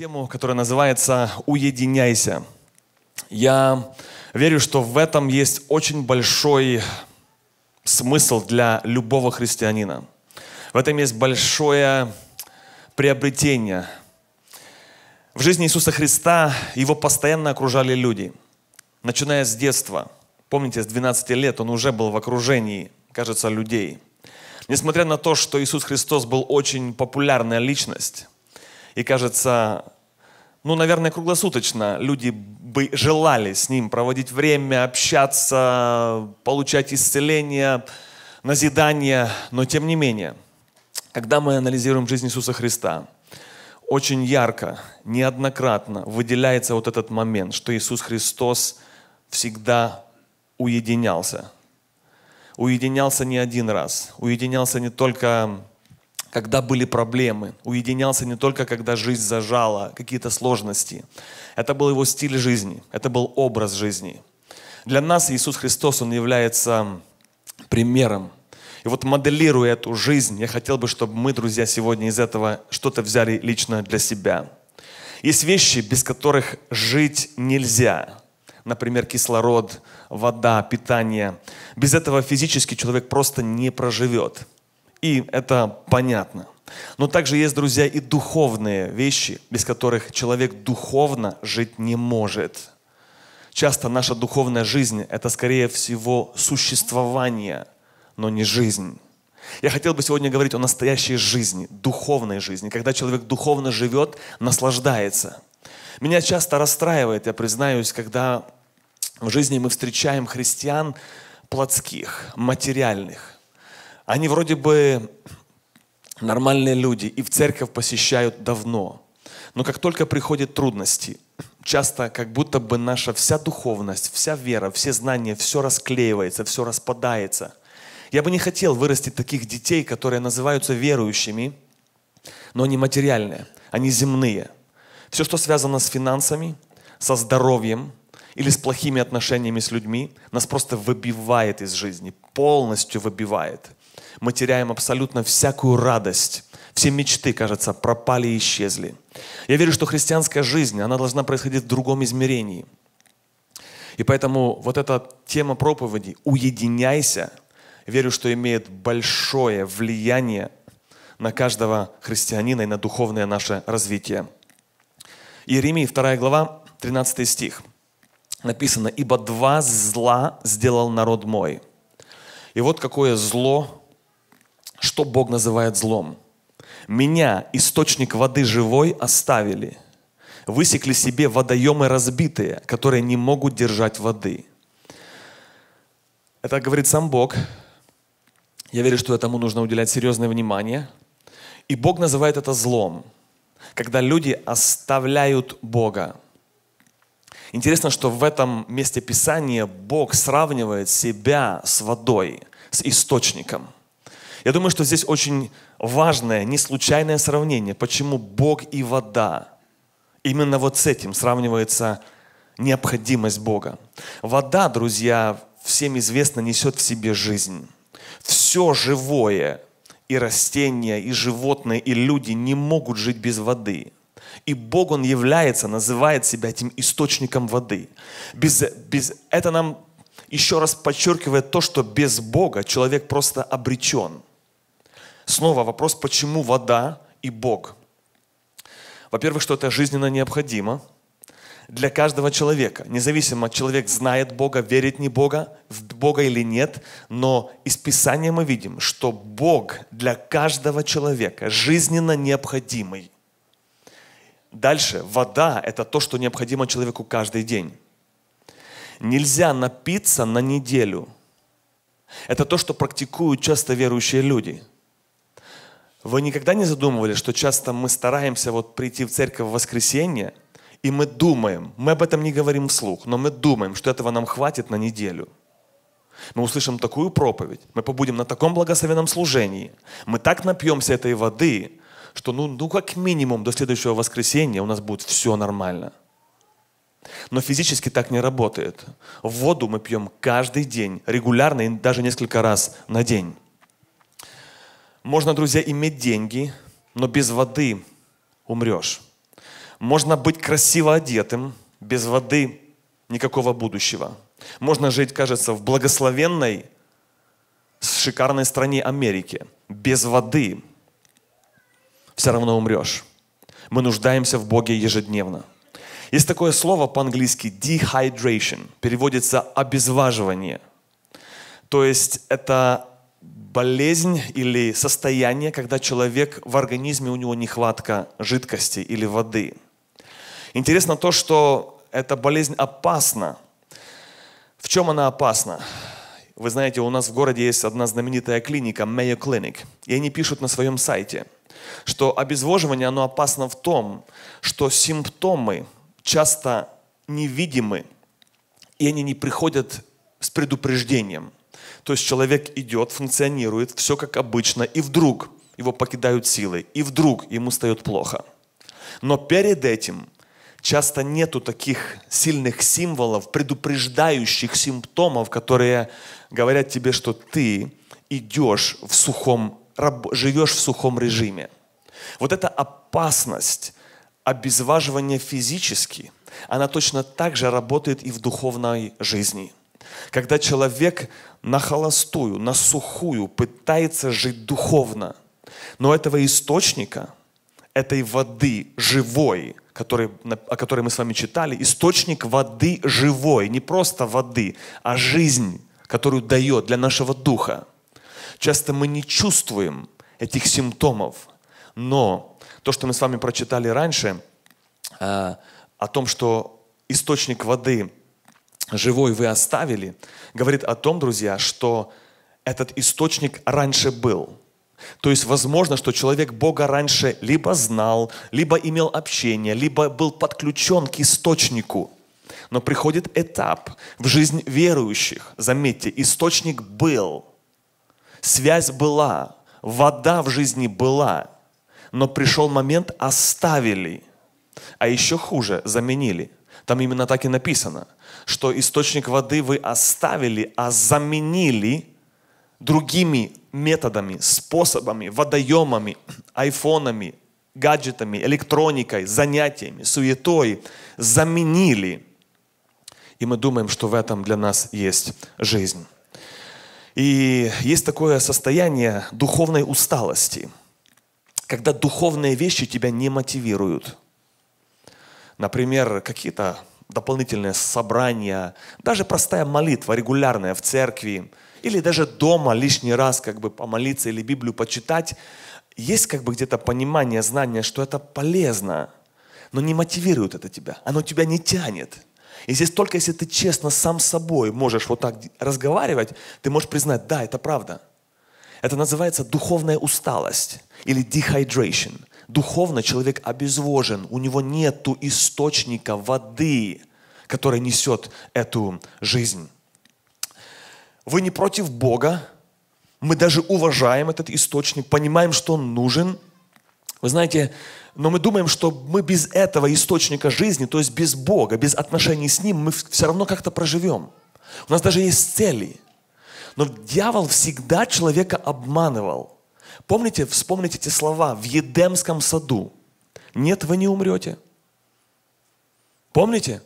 тему, которая называется «Уединяйся». Я верю, что в этом есть очень большой смысл для любого христианина. В этом есть большое приобретение. В жизни Иисуса Христа его постоянно окружали люди, начиная с детства. Помните, с 12 лет он уже был в окружении, кажется, людей. Несмотря на то, что Иисус Христос был очень популярная личность, и кажется, ну, наверное, круглосуточно люди бы желали с ним проводить время, общаться, получать исцеление, назидание. Но тем не менее, когда мы анализируем жизнь Иисуса Христа, очень ярко, неоднократно выделяется вот этот момент, что Иисус Христос всегда уединялся. Уединялся не один раз. Уединялся не только когда были проблемы. Уединялся не только, когда жизнь зажала, какие-то сложности. Это был его стиль жизни, это был образ жизни. Для нас Иисус Христос, Он является примером. И вот моделируя эту жизнь, я хотел бы, чтобы мы, друзья, сегодня из этого что-то взяли лично для себя. Есть вещи, без которых жить нельзя. Например, кислород, вода, питание. Без этого физически человек просто не проживет. И это понятно. Но также есть, друзья, и духовные вещи, без которых человек духовно жить не может. Часто наша духовная жизнь – это, скорее всего, существование, но не жизнь. Я хотел бы сегодня говорить о настоящей жизни, духовной жизни, когда человек духовно живет, наслаждается. Меня часто расстраивает, я признаюсь, когда в жизни мы встречаем христиан плотских, материальных – они вроде бы нормальные люди и в церковь посещают давно. Но как только приходят трудности, часто как будто бы наша вся духовность, вся вера, все знания, все расклеивается, все распадается. Я бы не хотел вырастить таких детей, которые называются верующими, но они материальные, они земные. Все, что связано с финансами, со здоровьем или с плохими отношениями с людьми, нас просто выбивает из жизни, полностью выбивает – мы теряем абсолютно всякую радость. Все мечты, кажется, пропали и исчезли. Я верю, что христианская жизнь, она должна происходить в другом измерении. И поэтому вот эта тема проповеди «Уединяйся» верю, что имеет большое влияние на каждого христианина и на духовное наше развитие. Иеремии 2 глава, 13 стих. Написано, «Ибо два зла сделал народ мой». И вот какое зло что Бог называет злом. Меня, источник воды живой, оставили. Высекли себе водоемы разбитые, которые не могут держать воды. Это говорит сам Бог. Я верю, что этому нужно уделять серьезное внимание. И Бог называет это злом, когда люди оставляют Бога. Интересно, что в этом месте Писания Бог сравнивает себя с водой, с источником – я думаю, что здесь очень важное, не случайное сравнение, почему Бог и вода. Именно вот с этим сравнивается необходимость Бога. Вода, друзья, всем известно, несет в себе жизнь. Все живое, и растения, и животные, и люди не могут жить без воды. И Бог, Он является, называет себя этим источником воды. Без, без, это нам еще раз подчеркивает то, что без Бога человек просто обречен – Снова вопрос, почему вода и Бог? Во-первых, что это жизненно необходимо для каждого человека. Независимо, человек знает Бога, верит не Бога, в Бога или нет, но из Писания мы видим, что Бог для каждого человека жизненно необходимый. Дальше, вода – это то, что необходимо человеку каждый день. Нельзя напиться на неделю. Это то, что практикуют часто верующие люди – вы никогда не задумывали, что часто мы стараемся вот прийти в церковь в воскресенье, и мы думаем, мы об этом не говорим вслух, но мы думаем, что этого нам хватит на неделю. Мы услышим такую проповедь, мы побудем на таком благословенном служении, мы так напьемся этой воды, что ну, ну как минимум до следующего воскресенья у нас будет все нормально. Но физически так не работает. Воду мы пьем каждый день, регулярно и даже несколько раз на день. Можно, друзья, иметь деньги, но без воды умрешь. Можно быть красиво одетым, без воды никакого будущего. Можно жить, кажется, в благословенной, шикарной стране Америки. Без воды все равно умрешь. Мы нуждаемся в Боге ежедневно. Есть такое слово по-английски dehydration, переводится обезваживание. То есть это болезнь или состояние, когда человек в организме у него нехватка жидкости или воды. Интересно то, что эта болезнь опасна. В чем она опасна? Вы знаете, у нас в городе есть одна знаменитая клиника, Mayo Clinic, и они пишут на своем сайте, что обезвоживание, оно опасно в том, что симптомы часто невидимы, и они не приходят с предупреждением – то есть человек идет, функционирует, все как обычно, и вдруг его покидают силы, и вдруг ему встает плохо. Но перед этим часто нету таких сильных символов, предупреждающих симптомов, которые говорят тебе, что ты идешь в сухом, живешь в сухом режиме. Вот эта опасность обезваживания физически, она точно так же работает и в духовной жизни – когда человек на холостую, на сухую пытается жить духовно, но этого источника, этой воды живой, который, о которой мы с вами читали, источник воды живой, не просто воды, а жизнь, которую дает для нашего духа. Часто мы не чувствуем этих симптомов, но то, что мы с вами прочитали раньше, э, о том, что источник воды живой вы оставили, говорит о том, друзья, что этот источник раньше был. То есть возможно, что человек Бога раньше либо знал, либо имел общение, либо был подключен к источнику. Но приходит этап в жизнь верующих. Заметьте, источник был, связь была, вода в жизни была, но пришел момент, оставили, а еще хуже, заменили – там именно так и написано, что источник воды вы оставили, а заменили другими методами, способами, водоемами, айфонами, гаджетами, электроникой, занятиями, суетой. Заменили. И мы думаем, что в этом для нас есть жизнь. И есть такое состояние духовной усталости, когда духовные вещи тебя не мотивируют. Например, какие-то дополнительные собрания, даже простая молитва регулярная в церкви, или даже дома лишний раз как бы помолиться или Библию почитать, есть как бы где-то понимание, знание, что это полезно, но не мотивирует это тебя, оно тебя не тянет. И здесь только если ты честно сам с собой можешь вот так разговаривать, ты можешь признать, да, это правда. Это называется духовная усталость или dehydration – Духовно человек обезвожен, у него нет источника воды, который несет эту жизнь. Вы не против Бога, мы даже уважаем этот источник, понимаем, что он нужен. Вы знаете, но мы думаем, что мы без этого источника жизни, то есть без Бога, без отношений с Ним, мы все равно как-то проживем. У нас даже есть цели. Но дьявол всегда человека обманывал – Помните, вспомните эти слова в Едемском саду. Нет, вы не умрете. Помните?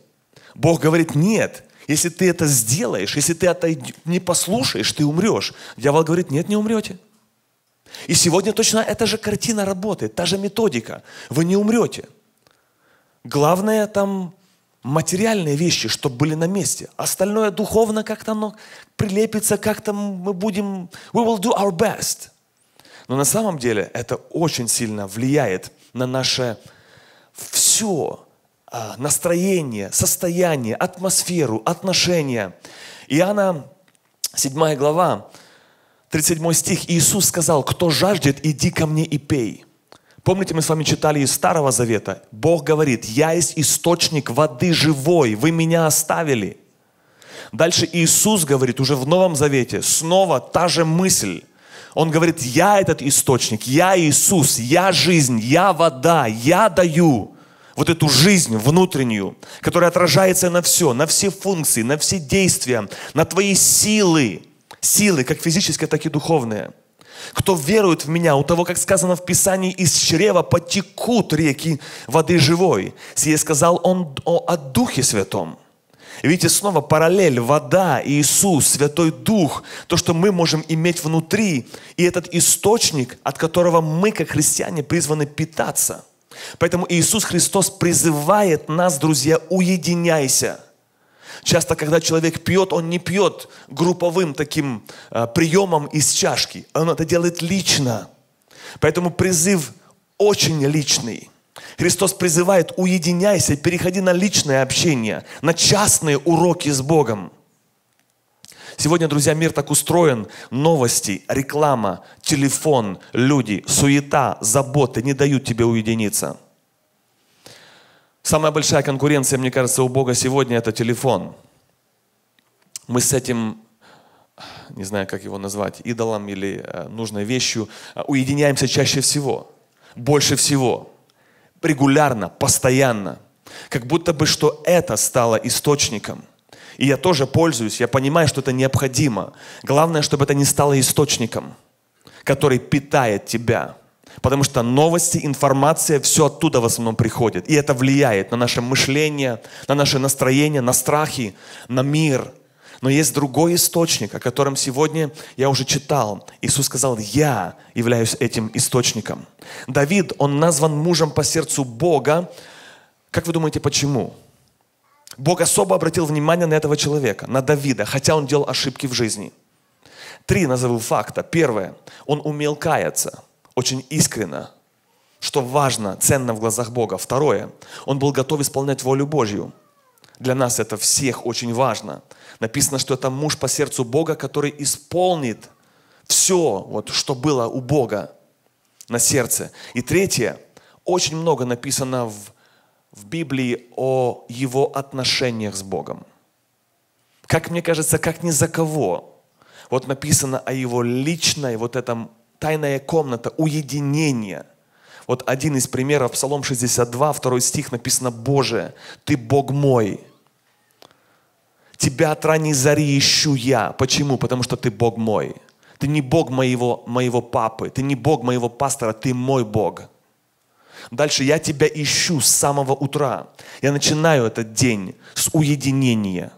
Бог говорит, нет, если ты это сделаешь, если ты отойд... не послушаешь, ты умрешь. Дьявол говорит, нет, не умрете. И сегодня точно эта же картина работает, та же методика. Вы не умрете. Главное там материальные вещи, чтобы были на месте. Остальное духовно как-то оно прилепится, как-то мы будем... We will do our best – но на самом деле это очень сильно влияет на наше все а, настроение, состояние, атмосферу, отношения. Иоанна 7 глава, 37 стих. Иисус сказал, кто жаждет, иди ко мне и пей. Помните, мы с вами читали из Старого Завета. Бог говорит, я есть источник воды живой, вы меня оставили. Дальше Иисус говорит уже в Новом Завете, снова та же мысль. Он говорит, я этот источник, я Иисус, я жизнь, я вода, я даю вот эту жизнь внутреннюю, которая отражается на все, на все функции, на все действия, на твои силы, силы как физические, так и духовные. Кто верует в меня, у того, как сказано в Писании, из чрева потекут реки воды живой. Сие сказал он о, о Духе Святом. Видите, снова параллель, вода, Иисус, Святой Дух, то, что мы можем иметь внутри, и этот источник, от которого мы, как христиане, призваны питаться. Поэтому Иисус Христос призывает нас, друзья, уединяйся. Часто, когда человек пьет, он не пьет групповым таким э, приемом из чашки. Он это делает лично. Поэтому призыв очень личный – Христос призывает, уединяйся, переходи на личное общение, на частные уроки с Богом. Сегодня, друзья, мир так устроен. Новости, реклама, телефон, люди, суета, заботы не дают тебе уединиться. Самая большая конкуренция, мне кажется, у Бога сегодня – это телефон. Мы с этим, не знаю, как его назвать, идолом или э, нужной вещью, э, уединяемся чаще всего, больше всего – регулярно, постоянно. Как будто бы, что это стало источником. И я тоже пользуюсь, я понимаю, что это необходимо. Главное, чтобы это не стало источником, который питает тебя. Потому что новости, информация, все оттуда в основном приходит. И это влияет на наше мышление, на наше настроение, на страхи, на мир – но есть другой источник, о котором сегодня я уже читал. Иисус сказал, я являюсь этим источником. Давид, он назван мужем по сердцу Бога. Как вы думаете, почему? Бог особо обратил внимание на этого человека, на Давида, хотя он делал ошибки в жизни. Три назову факта. Первое, он умел каяться очень искренно, что важно, ценно в глазах Бога. Второе, он был готов исполнять волю Божью. Для нас это всех очень важно. Написано, что это муж по сердцу Бога, который исполнит все, вот, что было у Бога на сердце. И третье, очень много написано в, в Библии о его отношениях с Богом. Как мне кажется, как ни за кого. Вот написано о его личной, вот этом тайная комната, уединение. Вот один из примеров, Псалом 62, второй стих написано, «Боже, Ты Бог мой, Тебя от ранней зари ищу я. Почему? Потому что ты Бог мой. Ты не Бог моего, моего папы, ты не Бог моего пастора, ты мой Бог. Дальше я тебя ищу с самого утра. Я начинаю этот день с уединения.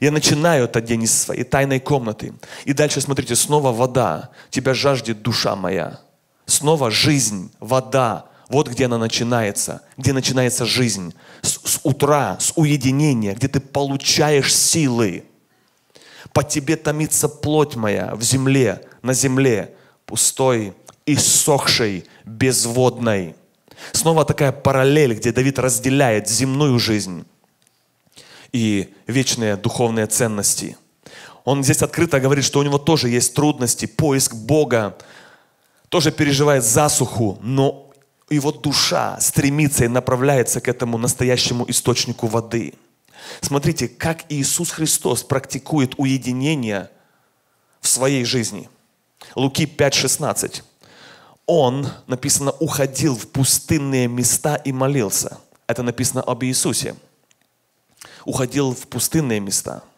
Я начинаю этот день из своей тайной комнаты. И дальше, смотрите, снова вода. Тебя жаждет душа моя. Снова жизнь, вода, вот где она начинается, где начинается жизнь. С, с утра, с уединения, где ты получаешь силы. По тебе томится плоть моя в земле, на земле, пустой, иссохшей, безводной. Снова такая параллель, где Давид разделяет земную жизнь и вечные духовные ценности. Он здесь открыто говорит, что у него тоже есть трудности, поиск Бога, тоже переживает засуху, но его душа стремится и направляется к этому настоящему источнику воды. Смотрите, как Иисус Христос практикует уединение в своей жизни. Луки 5:16. Он, написано, уходил в пустынные места и молился. Это написано об Иисусе. Уходил в пустынные места –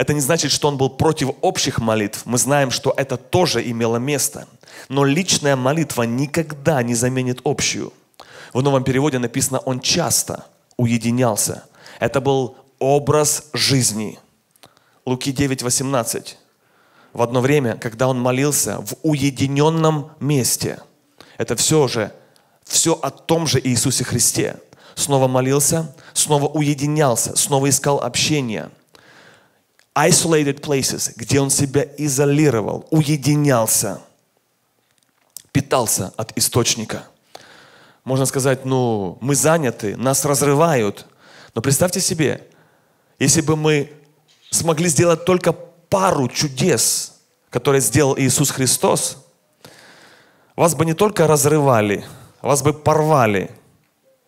это не значит, что он был против общих молитв. Мы знаем, что это тоже имело место. Но личная молитва никогда не заменит общую. В новом переводе написано «он часто уединялся». Это был образ жизни. Луки 9:18. В одно время, когда он молился в уединенном месте, это все же, все о том же Иисусе Христе. Снова молился, снова уединялся, снова искал общения – isolated places, где он себя изолировал, уединялся, питался от источника. Можно сказать, ну, мы заняты, нас разрывают. Но представьте себе, если бы мы смогли сделать только пару чудес, которые сделал Иисус Христос, вас бы не только разрывали, вас бы порвали,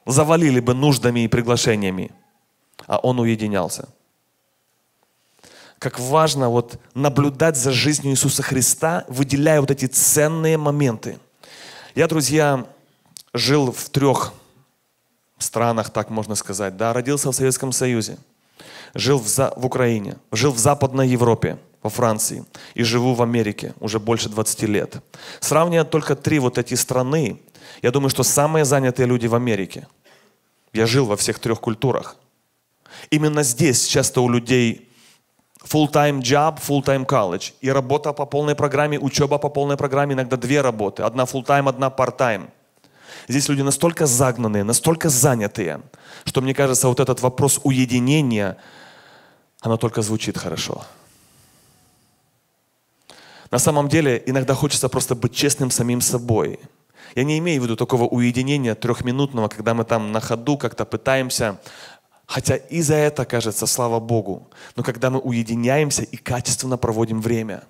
завалили бы нуждами и приглашениями, а Он уединялся как важно вот наблюдать за жизнью Иисуса Христа, выделяя вот эти ценные моменты. Я, друзья, жил в трех странах, так можно сказать. Да, родился в Советском Союзе, жил в, За... в Украине, жил в Западной Европе, во Франции и живу в Америке уже больше 20 лет. Сравнивая только три вот эти страны, я думаю, что самые занятые люди в Америке. Я жил во всех трех культурах. Именно здесь часто у людей full-time job, full-time college. И работа по полной программе, учеба по полной программе, иногда две работы. Одна full-time, одна part-time. Здесь люди настолько загнанные, настолько занятые, что мне кажется, вот этот вопрос уединения, оно только звучит хорошо. На самом деле, иногда хочется просто быть честным самим собой. Я не имею в виду такого уединения трехминутного, когда мы там на ходу как-то пытаемся Хотя и за это, кажется, слава Богу. Но когда мы уединяемся и качественно проводим время.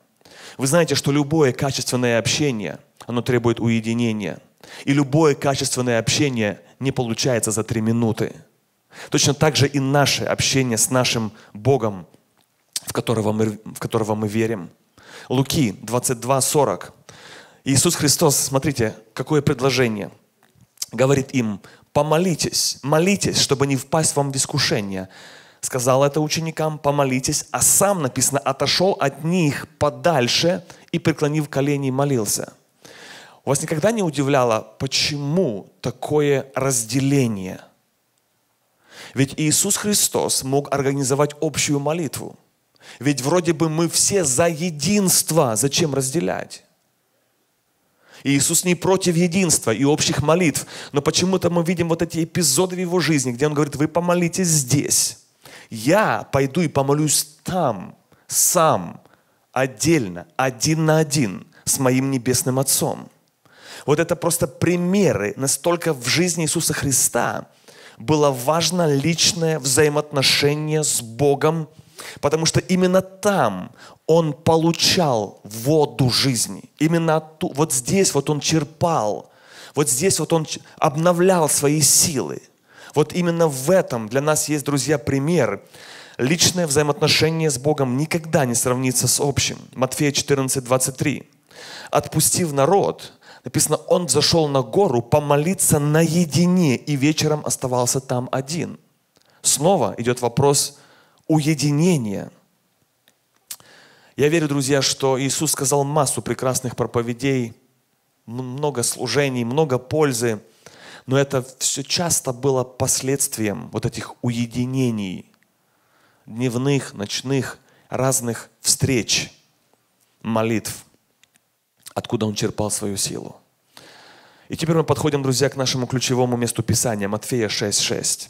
Вы знаете, что любое качественное общение, оно требует уединения. И любое качественное общение не получается за три минуты. Точно так же и наше общение с нашим Богом, в которого мы, в которого мы верим. Луки 22:40. Иисус Христос, смотрите, какое предложение. Говорит им, помолитесь, молитесь, чтобы не впасть вам в искушение. Сказал это ученикам, помолитесь, а сам, написано, отошел от них подальше и, преклонив колени, молился. У Вас никогда не удивляло, почему такое разделение? Ведь Иисус Христос мог организовать общую молитву. Ведь вроде бы мы все за единство. Зачем разделять? И Иисус не против единства и общих молитв. Но почему-то мы видим вот эти эпизоды в его жизни, где он говорит, вы помолитесь здесь. Я пойду и помолюсь там, сам, отдельно, один на один с моим небесным Отцом. Вот это просто примеры, настолько в жизни Иисуса Христа было важно личное взаимоотношение с Богом – потому что именно там он получал воду жизни. Именно оттуда, вот здесь вот он черпал, вот здесь вот он обновлял свои силы. Вот именно в этом для нас есть, друзья, пример. Личное взаимоотношение с Богом никогда не сравнится с общим. Матфея 14, 23. «Отпустив народ, написано, он зашел на гору помолиться наедине и вечером оставался там один». Снова идет вопрос уединение. Я верю, друзья, что Иисус сказал массу прекрасных проповедей, много служений, много пользы, но это все часто было последствием вот этих уединений, дневных, ночных, разных встреч, молитв, откуда он черпал свою силу. И теперь мы подходим, друзья, к нашему ключевому месту Писания, Матфея 6.6.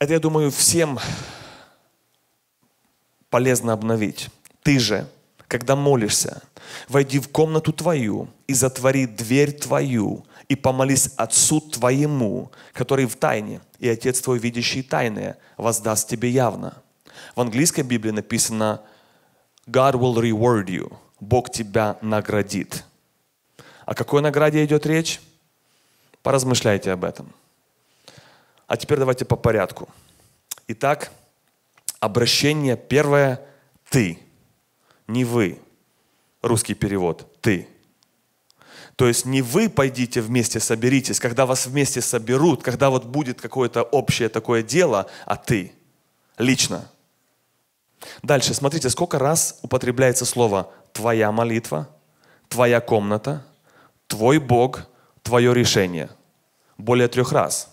Это, я думаю, всем полезно обновить. Ты же, когда молишься, войди в комнату твою и затвори дверь твою и помолись Отцу твоему, который в тайне, и Отец твой, видящий тайное, воздаст тебе явно. В английской Библии написано «God will reward you» – «Бог тебя наградит». О какой награде идет речь? Поразмышляйте об этом – а теперь давайте по порядку. Итак, обращение первое – ты, не вы. Русский перевод – ты. То есть не вы пойдите вместе, соберитесь, когда вас вместе соберут, когда вот будет какое-то общее такое дело, а ты лично. Дальше, смотрите, сколько раз употребляется слово «твоя молитва», «твоя комната», «твой Бог», «твое решение». Более трех раз.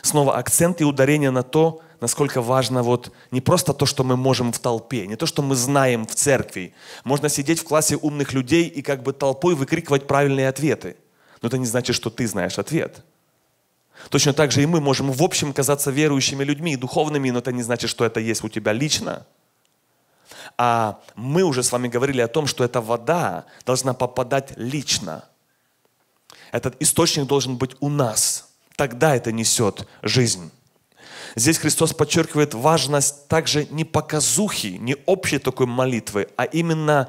Снова акцент и ударение на то, насколько важно вот не просто то, что мы можем в толпе, не то, что мы знаем в церкви. Можно сидеть в классе умных людей и как бы толпой выкрикивать правильные ответы. Но это не значит, что ты знаешь ответ. Точно так же и мы можем в общем казаться верующими людьми и духовными, но это не значит, что это есть у тебя лично. А мы уже с вами говорили о том, что эта вода должна попадать лично. Этот источник должен быть у нас – тогда это несет жизнь. Здесь Христос подчеркивает важность также не показухи, не общей такой молитвы, а именно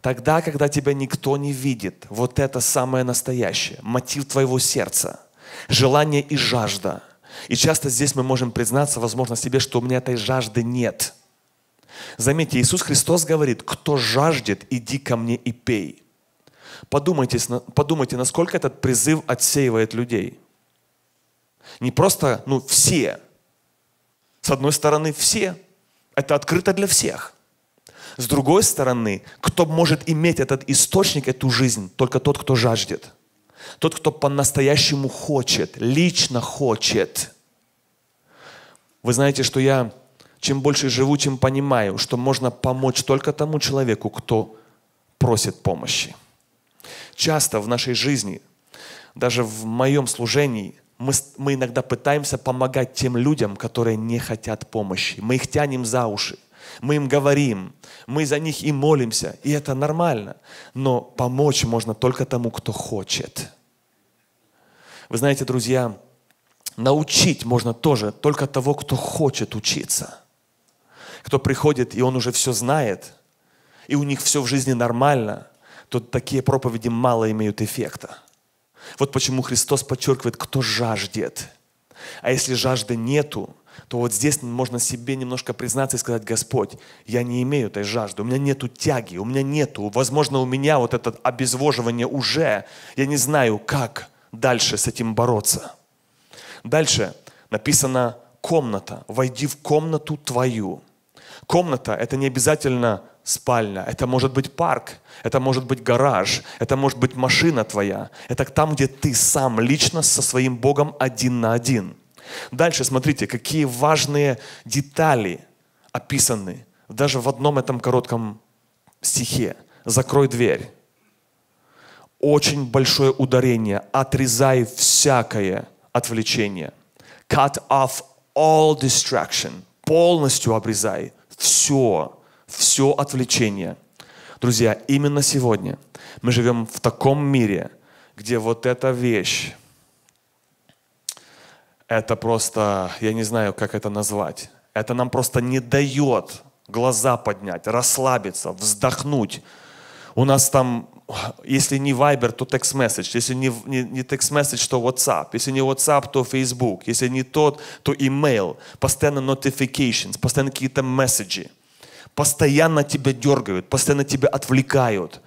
тогда, когда тебя никто не видит. Вот это самое настоящее, мотив твоего сердца, желание и жажда. И часто здесь мы можем признаться, возможно, себе, что у меня этой жажды нет. Заметьте, Иисус Христос говорит, кто жаждет, иди ко мне и пей. Подумайте, подумайте, насколько этот призыв отсеивает людей – не просто, ну, все. С одной стороны, все. Это открыто для всех. С другой стороны, кто может иметь этот источник, эту жизнь? Только тот, кто жаждет. Тот, кто по-настоящему хочет, лично хочет. Вы знаете, что я чем больше живу, чем понимаю, что можно помочь только тому человеку, кто просит помощи. Часто в нашей жизни, даже в моем служении, мы, мы иногда пытаемся помогать тем людям, которые не хотят помощи. Мы их тянем за уши, мы им говорим, мы за них и молимся, и это нормально. Но помочь можно только тому, кто хочет. Вы знаете, друзья, научить можно тоже только того, кто хочет учиться. Кто приходит, и он уже все знает, и у них все в жизни нормально, то такие проповеди мало имеют эффекта. Вот почему Христос подчеркивает, кто жаждет. А если жажды нету, то вот здесь можно себе немножко признаться и сказать, Господь, я не имею этой жажды, у меня нету тяги, у меня нету, возможно, у меня вот это обезвоживание уже, я не знаю, как дальше с этим бороться. Дальше написано комната, войди в комнату твою. Комната – это не обязательно спальня, это может быть парк, это может быть гараж, это может быть машина твоя. Это там, где ты сам лично со своим Богом один на один. Дальше смотрите, какие важные детали описаны даже в одном этом коротком стихе. «Закрой дверь». Очень большое ударение. «Отрезай всякое отвлечение». «Cut off all distraction». Полностью обрезай все все отвлечение. Друзья, именно сегодня мы живем в таком мире, где вот эта вещь, это просто, я не знаю, как это назвать, это нам просто не дает глаза поднять, расслабиться, вздохнуть. У нас там, если не Viber, то Текст-Месседж, Если не, не, не text message, то WhatsApp. Если не WhatsApp, то Facebook. Если не тот, то email. Постоянно notifications, постоянно какие-то месседжи. Постоянно тебя дергают, постоянно тебя отвлекают.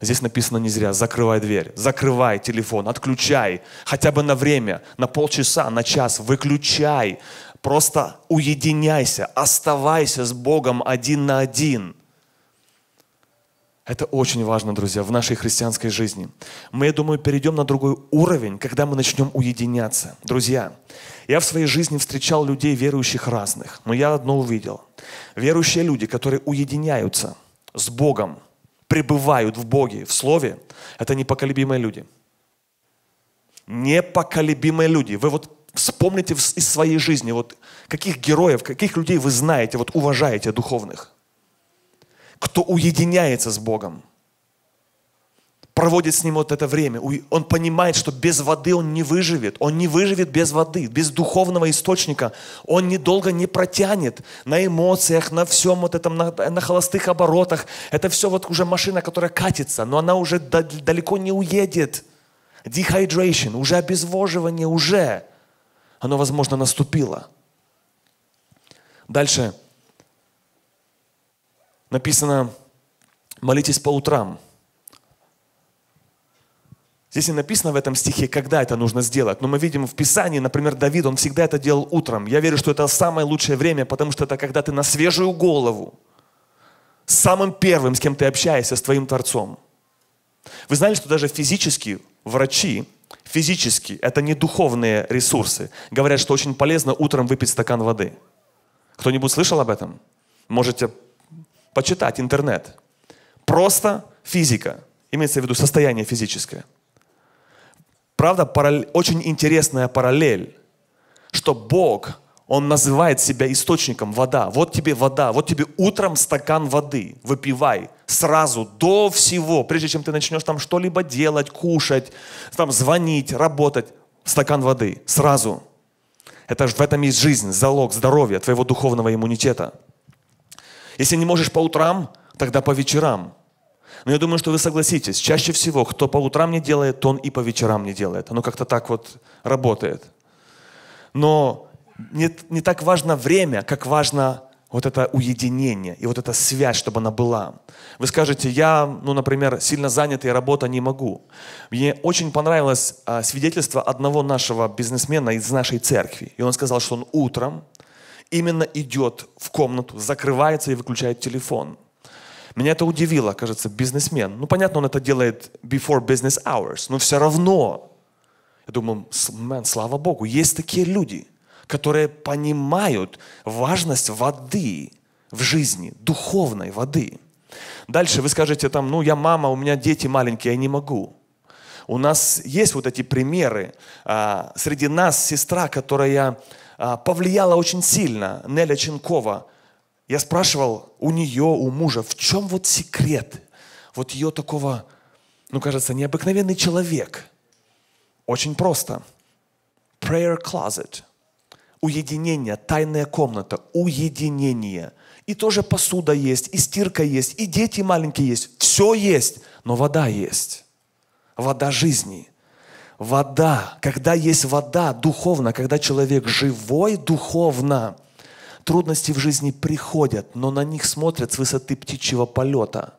Здесь написано не зря, закрывай дверь, закрывай телефон, отключай, хотя бы на время, на полчаса, на час, выключай. Просто уединяйся, оставайся с Богом один на один – это очень важно, друзья, в нашей христианской жизни. Мы, я думаю, перейдем на другой уровень, когда мы начнем уединяться. Друзья, я в своей жизни встречал людей, верующих разных, но я одно увидел. Верующие люди, которые уединяются с Богом, пребывают в Боге, в Слове, это непоколебимые люди. Непоколебимые люди. Вы вот вспомните из своей жизни, вот каких героев, каких людей вы знаете, вот уважаете духовных – кто уединяется с Богом, проводит с Ним вот это время, он понимает, что без воды он не выживет, он не выживет без воды, без духовного источника, он недолго не протянет на эмоциях, на всем вот этом, на, на холостых оборотах. Это все вот уже машина, которая катится, но она уже далеко не уедет. Dehydration, уже обезвоживание, уже оно, возможно, наступило. Дальше написано «молитесь по утрам». Здесь не написано в этом стихе, когда это нужно сделать, но мы видим в Писании, например, Давид, он всегда это делал утром. Я верю, что это самое лучшее время, потому что это когда ты на свежую голову, с самым первым, с кем ты общаешься, с твоим Творцом. Вы знали, что даже физически врачи, физически, это не духовные ресурсы, говорят, что очень полезно утром выпить стакан воды. Кто-нибудь слышал об этом? Можете почитать интернет. Просто физика. Имеется в виду состояние физическое. Правда, параллель, очень интересная параллель, что Бог, Он называет себя источником вода. Вот тебе вода, вот тебе утром стакан воды, выпивай сразу, до всего, прежде чем ты начнешь там что-либо делать, кушать, там звонить, работать, стакан воды, сразу. Это же в этом есть жизнь, залог здоровья, твоего духовного иммунитета. Если не можешь по утрам, тогда по вечерам. Но я думаю, что вы согласитесь, чаще всего, кто по утрам не делает, то он и по вечерам не делает. Оно как-то так вот работает. Но не, не так важно время, как важно вот это уединение и вот эта связь, чтобы она была. Вы скажете, я, ну, например, сильно занят и работа не могу. Мне очень понравилось а, свидетельство одного нашего бизнесмена из нашей церкви. И он сказал, что он утром именно идет в комнату, закрывается и выключает телефон. Меня это удивило, кажется, бизнесмен. Ну, понятно, он это делает before business hours, но все равно. Я думаю мэн, слава богу, есть такие люди, которые понимают важность воды в жизни, духовной воды. Дальше вы скажете там, ну, я мама, у меня дети маленькие, я не могу. У нас есть вот эти примеры. А, среди нас сестра, которая а, повлияла очень сильно, Неля Ченкова. Я спрашивал у нее, у мужа, в чем вот секрет вот ее такого, ну, кажется, необыкновенный человек. Очень просто. Prayer closet. Уединение, тайная комната, уединение. И тоже посуда есть, и стирка есть, и дети маленькие есть. Все есть, но вода есть вода жизни. Вода, когда есть вода духовно, когда человек живой духовно, трудности в жизни приходят, но на них смотрят с высоты птичьего полета.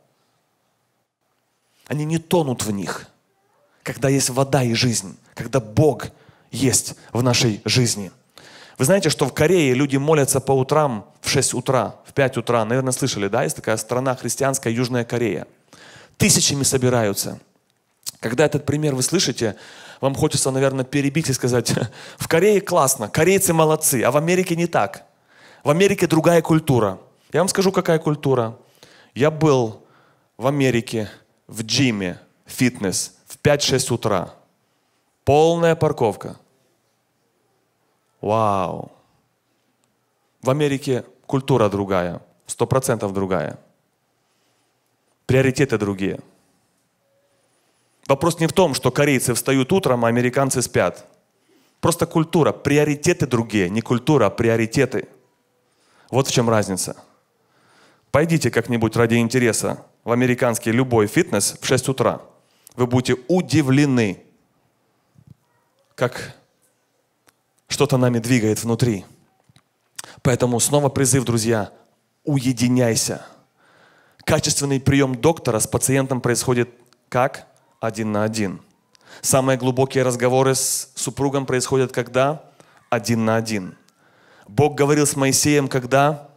Они не тонут в них, когда есть вода и жизнь, когда Бог есть в нашей жизни. Вы знаете, что в Корее люди молятся по утрам в 6 утра, в 5 утра. Наверное, слышали, да? Есть такая страна христианская, Южная Корея. Тысячами собираются – когда этот пример вы слышите, вам хочется, наверное, перебить и сказать, в Корее классно, корейцы молодцы, а в Америке не так. В Америке другая культура. Я вам скажу, какая культура. Я был в Америке в джиме, фитнес, в 5-6 утра. Полная парковка. Вау. В Америке культура другая, сто процентов другая. Приоритеты другие – Вопрос не в том, что корейцы встают утром, а американцы спят. Просто культура, приоритеты другие, не культура, а приоритеты. Вот в чем разница. Пойдите как-нибудь ради интереса в американский любой фитнес в 6 утра. Вы будете удивлены, как что-то нами двигает внутри. Поэтому снова призыв, друзья, уединяйся. Качественный прием доктора с пациентом происходит как? один на один. Самые глубокие разговоры с супругом происходят когда? Один на один. Бог говорил с Моисеем, когда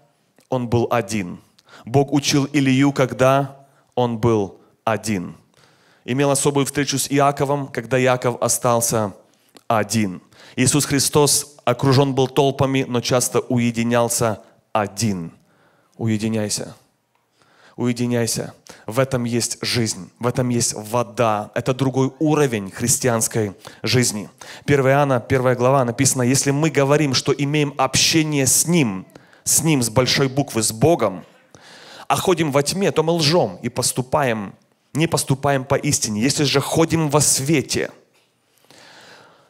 он был один. Бог учил Илью, когда он был один. Имел особую встречу с Иаковом, когда Иаков остался один. Иисус Христос окружен был толпами, но часто уединялся один. Уединяйся уединяйся. В этом есть жизнь, в этом есть вода. Это другой уровень христианской жизни. 1 Иоанна, 1 глава написано, если мы говорим, что имеем общение с Ним, с Ним с большой буквы, с Богом, а ходим во тьме, то мы лжем и поступаем, не поступаем по истине. Если же ходим во свете,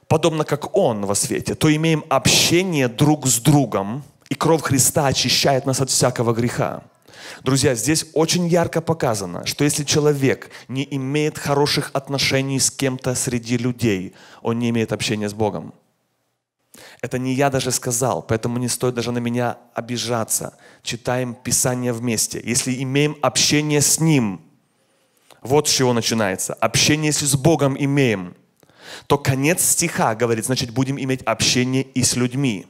подобно как Он во свете, то имеем общение друг с другом, и кровь Христа очищает нас от всякого греха. Друзья, здесь очень ярко показано, что если человек не имеет хороших отношений с кем-то среди людей, он не имеет общения с Богом. Это не я даже сказал, поэтому не стоит даже на меня обижаться. Читаем Писание вместе. Если имеем общение с Ним, вот с чего начинается. Общение, если с Богом имеем, то конец стиха говорит, значит, будем иметь общение и с людьми.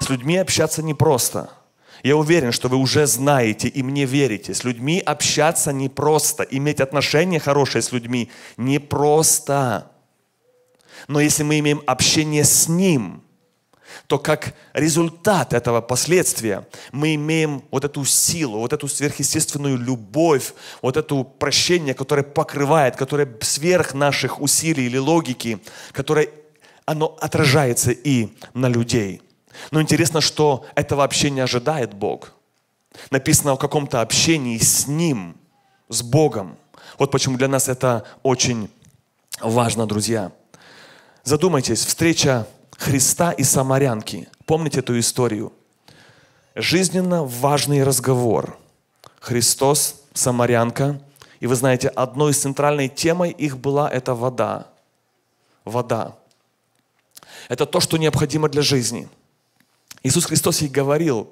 С людьми общаться непросто – я уверен, что вы уже знаете и мне верите. С людьми общаться непросто, иметь отношения хорошие с людьми непросто. Но если мы имеем общение с Ним, то как результат этого последствия мы имеем вот эту силу, вот эту сверхъестественную любовь, вот это прощение, которое покрывает, которое сверх наших усилий или логики, которое оно отражается и на людей. Но интересно, что это вообще не ожидает Бог. Написано о каком-то общении с Ним, с Богом. Вот почему для нас это очень важно, друзья. Задумайтесь, встреча Христа и самарянки. Помните эту историю? Жизненно важный разговор. Христос, самарянка. И вы знаете, одной из центральной темой их была эта вода. Вода. Это то, что необходимо для жизни – Иисус Христос ей говорил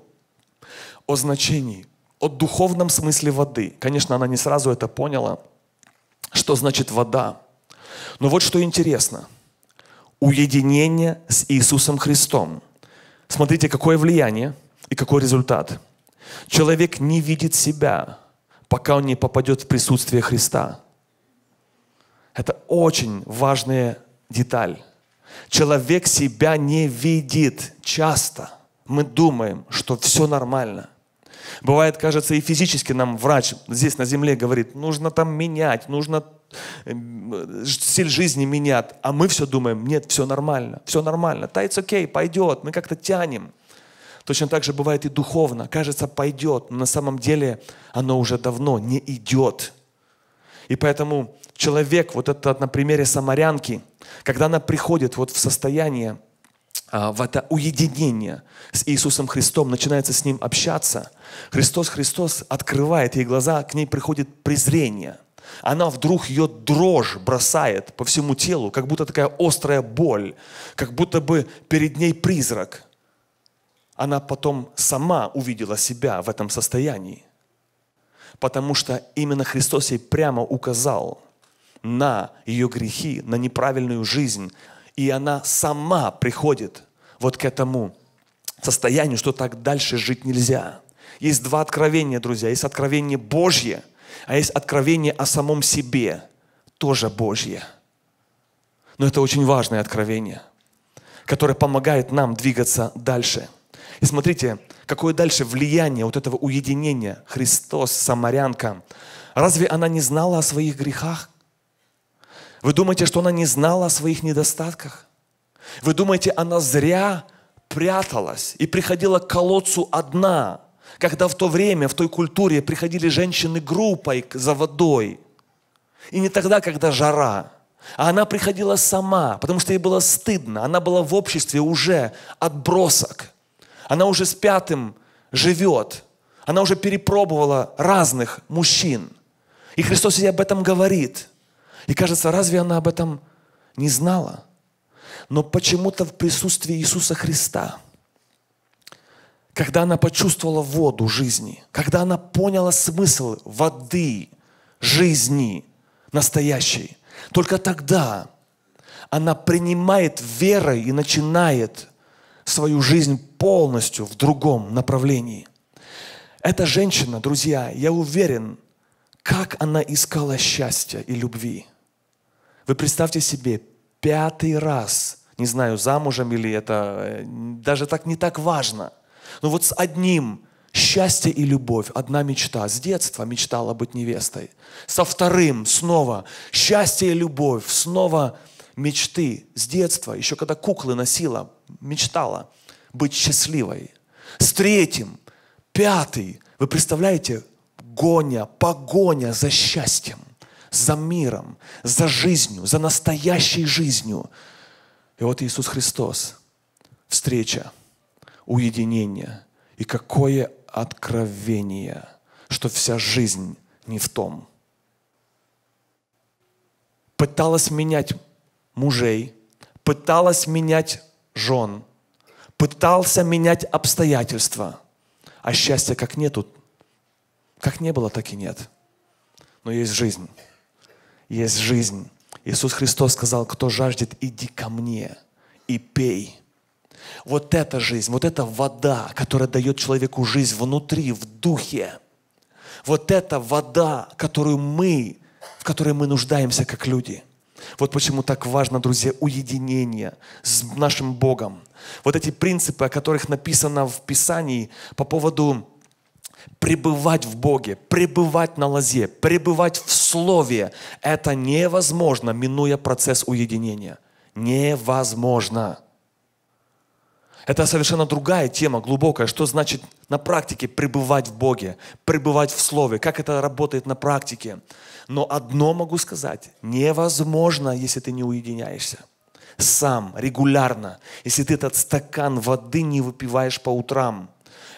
о значении, о духовном смысле воды. Конечно, она не сразу это поняла, что значит вода. Но вот что интересно. Уединение с Иисусом Христом. Смотрите, какое влияние и какой результат. Человек не видит себя, пока он не попадет в присутствие Христа. Это очень важная деталь. Человек себя не видит часто – мы думаем, что все нормально. Бывает, кажется, и физически нам врач здесь на земле говорит, нужно там менять, нужно э, стиль жизни менять. А мы все думаем, нет, все нормально, все нормально. Да, it's okay, пойдет, мы как-то тянем. Точно так же бывает и духовно. Кажется, пойдет, но на самом деле оно уже давно не идет. И поэтому человек, вот это на примере самарянки, когда она приходит вот в состояние, а, в это уединение с Иисусом Христом, начинается с Ним общаться. Христос, Христос открывает ей глаза, к ней приходит презрение. Она вдруг ее дрожь бросает по всему телу, как будто такая острая боль, как будто бы перед ней призрак. Она потом сама увидела себя в этом состоянии, потому что именно Христос ей прямо указал – на ее грехи, на неправильную жизнь, и она сама приходит вот к этому состоянию, что так дальше жить нельзя. Есть два откровения, друзья. Есть откровение Божье, а есть откровение о самом себе, тоже Божье. Но это очень важное откровение, которое помогает нам двигаться дальше. И смотрите, какое дальше влияние вот этого уединения Христос, самарянка. Разве она не знала о своих грехах? Вы думаете, что она не знала о своих недостатках? Вы думаете, она зря пряталась и приходила к колодцу одна, когда в то время, в той культуре приходили женщины группой за водой. И не тогда, когда жара. А она приходила сама, потому что ей было стыдно. Она была в обществе уже отбросок. Она уже с пятым живет. Она уже перепробовала разных мужчин. И Христос ей об этом говорит – и кажется, разве она об этом не знала? Но почему-то в присутствии Иисуса Христа, когда она почувствовала воду жизни, когда она поняла смысл воды, жизни настоящей, только тогда она принимает верой и начинает свою жизнь полностью в другом направлении. Эта женщина, друзья, я уверен, как она искала счастья и любви. Вы представьте себе, пятый раз, не знаю, замужем или это, э, даже так не так важно, но вот с одним счастье и любовь, одна мечта. С детства мечтала быть невестой. Со вторым снова счастье и любовь, снова мечты. С детства, еще когда куклы носила, мечтала быть счастливой. С третьим, пятый, вы представляете, гоня, погоня за счастьем за миром, за жизнью, за настоящей жизнью. И вот Иисус Христос, встреча, уединение. И какое откровение, что вся жизнь не в том. Пыталась менять мужей, пыталась менять жен, пытался менять обстоятельства. А счастья как нету, как не было, так и нет. Но есть жизнь есть жизнь. Иисус Христос сказал, кто жаждет, иди ко мне и пей. Вот эта жизнь, вот эта вода, которая дает человеку жизнь внутри, в духе. Вот эта вода, которую мы, в которой мы нуждаемся как люди – вот почему так важно, друзья, уединение с нашим Богом. Вот эти принципы, о которых написано в Писании по поводу Пребывать в Боге, пребывать на лозе, пребывать в Слове – это невозможно, минуя процесс уединения. Невозможно. Это совершенно другая тема, глубокая. Что значит на практике пребывать в Боге, пребывать в Слове, как это работает на практике. Но одно могу сказать, невозможно, если ты не уединяешься сам, регулярно, если ты этот стакан воды не выпиваешь по утрам,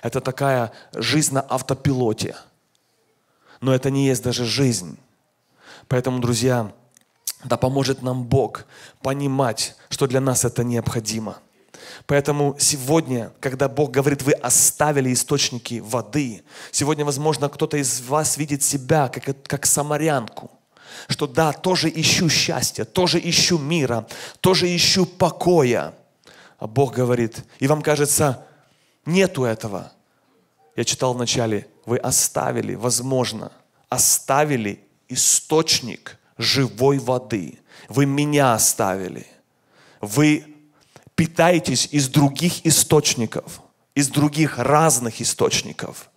это такая жизнь на автопилоте. Но это не есть даже жизнь. Поэтому, друзья, да поможет нам Бог понимать, что для нас это необходимо. Поэтому сегодня, когда Бог говорит, вы оставили источники воды, сегодня, возможно, кто-то из вас видит себя как, как самарянку, что да, тоже ищу счастья, тоже ищу мира, тоже ищу покоя. А Бог говорит, и вам кажется, нету этого я читал вначале, вы оставили, возможно, оставили источник живой воды. Вы меня оставили. Вы питаетесь из других источников, из других разных источников.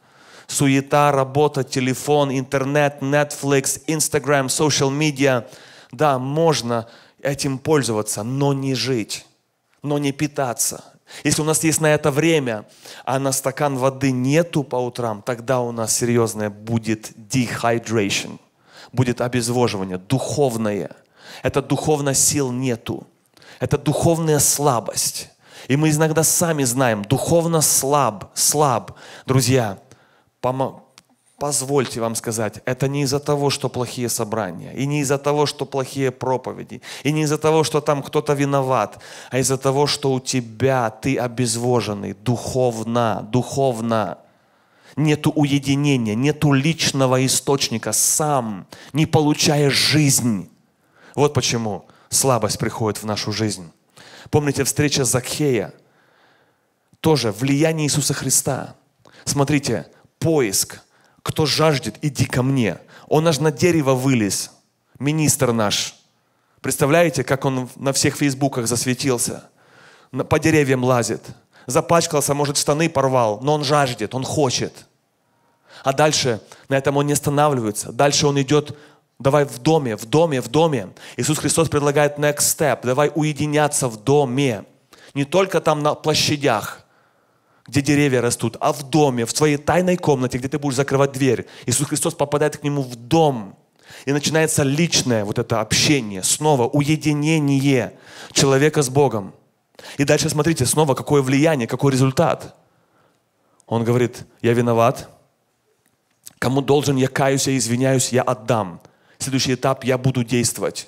Суета, работа, телефон, интернет, Netflix, Instagram, social media. Да, можно этим пользоваться, но не жить, но не питаться если у нас есть на это время, а на стакан воды нету по утрам, тогда у нас серьезное будет dehydration, будет обезвоживание духовное. Это духовно сил нету. Это духовная слабость. И мы иногда сами знаем, духовно слаб, слаб. Друзья, помо Позвольте вам сказать, это не из-за того, что плохие собрания, и не из-за того, что плохие проповеди, и не из-за того, что там кто-то виноват, а из-за того, что у тебя ты обезвоженный духовно, духовно. Нету уединения, нету личного источника, сам не получая жизнь. Вот почему слабость приходит в нашу жизнь. Помните встреча Закхея? Тоже влияние Иисуса Христа. Смотрите, поиск – кто жаждет, иди ко мне. Он аж на дерево вылез, министр наш. Представляете, как он на всех фейсбуках засветился? По деревьям лазит. Запачкался, может, штаны порвал, но он жаждет, он хочет. А дальше на этом он не останавливается. Дальше он идет Давай в доме, в доме, в доме. Иисус Христос предлагает next step. Давай уединяться в доме. Не только там на площадях, где деревья растут, а в доме, в твоей тайной комнате, где ты будешь закрывать дверь. Иисус Христос попадает к нему в дом. И начинается личное вот это общение, снова уединение человека с Богом. И дальше смотрите, снова какое влияние, какой результат. Он говорит, я виноват, кому должен, я каюсь, я извиняюсь, я отдам. Следующий этап, я буду действовать.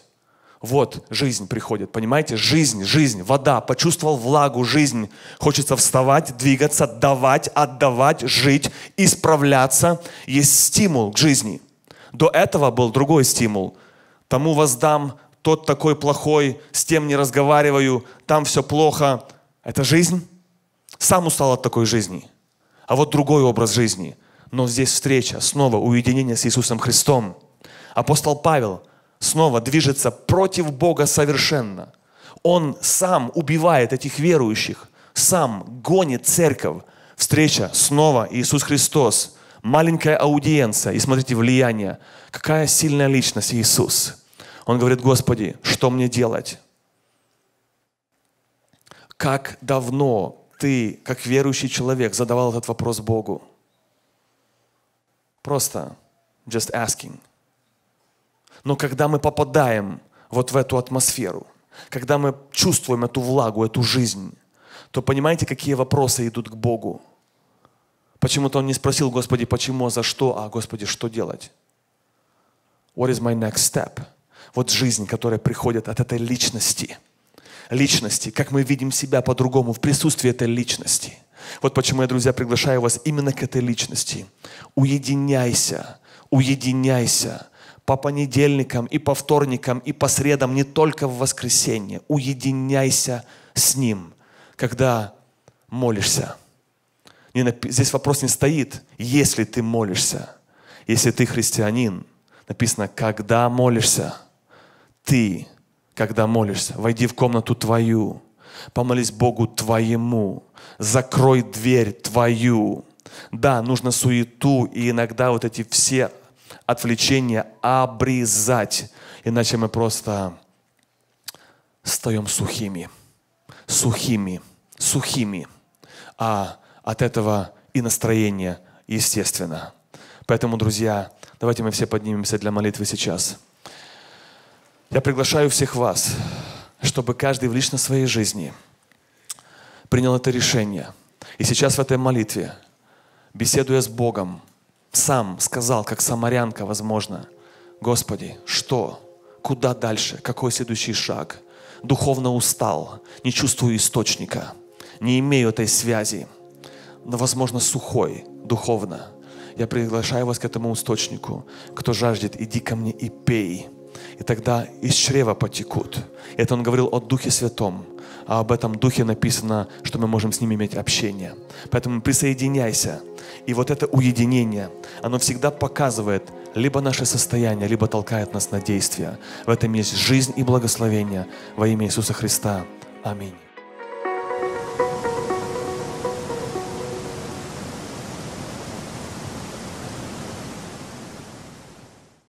Вот жизнь приходит, понимаете? Жизнь, жизнь, вода. Почувствовал влагу, жизнь. Хочется вставать, двигаться, давать, отдавать, жить, исправляться. Есть стимул к жизни. До этого был другой стимул. Тому воздам, тот такой плохой, с тем не разговариваю, там все плохо. Это жизнь. Сам устал от такой жизни. А вот другой образ жизни. Но здесь встреча, снова уединение с Иисусом Христом. Апостол Павел – снова движется против Бога совершенно. Он сам убивает этих верующих, сам гонит церковь. Встреча снова Иисус Христос, маленькая аудиенция, и смотрите влияние. Какая сильная личность Иисус. Он говорит, Господи, что мне делать? Как давно ты, как верующий человек, задавал этот вопрос Богу? Просто just asking – но когда мы попадаем вот в эту атмосферу, когда мы чувствуем эту влагу, эту жизнь, то понимаете, какие вопросы идут к Богу? Почему-то он не спросил, Господи, почему, а за что, а, Господи, что делать? What is my next step? Вот жизнь, которая приходит от этой личности. Личности, как мы видим себя по-другому в присутствии этой личности. Вот почему я, друзья, приглашаю вас именно к этой личности. Уединяйся, уединяйся по понедельникам и по вторникам и по средам, не только в воскресенье. Уединяйся с Ним, когда молишься. Не Здесь вопрос не стоит, если ты молишься, если ты христианин. Написано, когда молишься, ты, когда молишься, войди в комнату твою, помолись Богу твоему, закрой дверь твою. Да, нужно суету и иногда вот эти все отвлечения обрезать. Иначе мы просто стаем сухими, сухими, сухими. А от этого и настроение, естественно. Поэтому, друзья, давайте мы все поднимемся для молитвы сейчас. Я приглашаю всех вас, чтобы каждый в лично своей жизни принял это решение. И сейчас в этой молитве, беседуя с Богом, сам сказал, как самарянка, возможно, Господи, что? Куда дальше? Какой следующий шаг? Духовно устал, не чувствую источника, не имею этой связи, но, возможно, сухой духовно. Я приглашаю вас к этому источнику. Кто жаждет, иди ко мне и пей. И тогда из чрева потекут. Это он говорил о Духе Святом а об этом духе написано, что мы можем с ним иметь общение. Поэтому присоединяйся. И вот это уединение, оно всегда показывает либо наше состояние, либо толкает нас на действия. В этом есть жизнь и благословение во имя Иисуса Христа. Аминь.